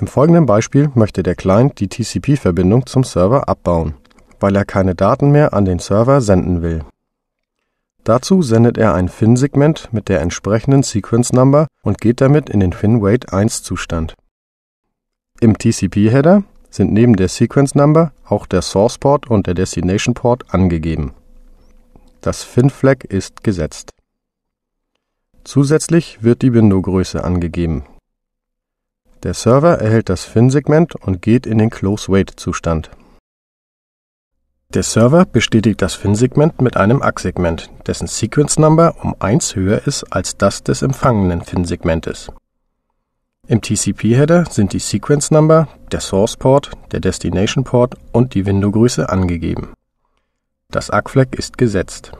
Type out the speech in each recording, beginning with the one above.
Im folgenden Beispiel möchte der Client die TCP-Verbindung zum Server abbauen, weil er keine Daten mehr an den Server senden will. Dazu sendet er ein FIN-Segment mit der entsprechenden Sequence Number und geht damit in den FIN-Wait-1-Zustand. Im TCP-Header sind neben der Sequence Number auch der Source Port und der Destination Port angegeben. Das FIN-Flag ist gesetzt. Zusätzlich wird die Windowgröße angegeben, der Server erhält das Fin-Segment und geht in den Close-Wait-Zustand. Der Server bestätigt das Fin-Segment mit einem ACK-Segment, dessen Sequence Number um 1 höher ist als das des empfangenen Fin-Segmentes. Im TCP-Header sind die Sequence Number, der Source Port, der Destination Port und die Window-Größe angegeben. Das ACK-Flag ist gesetzt.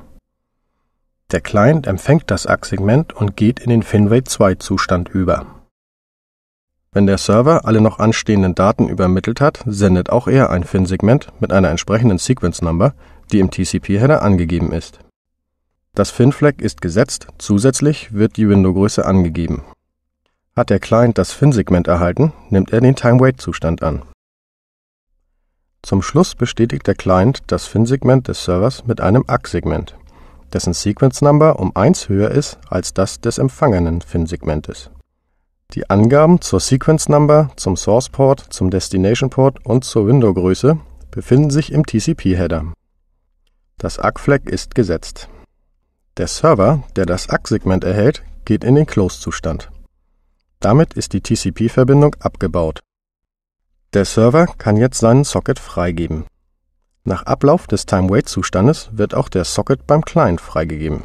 Der Client empfängt das ACK-Segment und geht in den FinWait 2 Zustand über wenn der Server alle noch anstehenden Daten übermittelt hat, sendet auch er ein FIN-Segment mit einer entsprechenden Sequence Number, die im TCP-Header angegeben ist. Das FIN-Flag ist gesetzt, zusätzlich wird die Windowgröße angegeben. Hat der Client das FIN-Segment erhalten, nimmt er den Time-Wait-Zustand an. Zum Schluss bestätigt der Client das FIN-Segment des Servers mit einem ACK-Segment, dessen Sequence Number um 1 höher ist als das des empfangenen FIN-Segmentes die Angaben zur Sequence Number, zum Source Port, zum Destination Port und zur Window Größe befinden sich im TCP-Header. Das ACK-Flag ist gesetzt. Der Server, der das ACK-Segment erhält, geht in den Close-Zustand. Damit ist die TCP-Verbindung abgebaut. Der Server kann jetzt seinen Socket freigeben. Nach Ablauf des Time-Wait-Zustandes wird auch der Socket beim Client freigegeben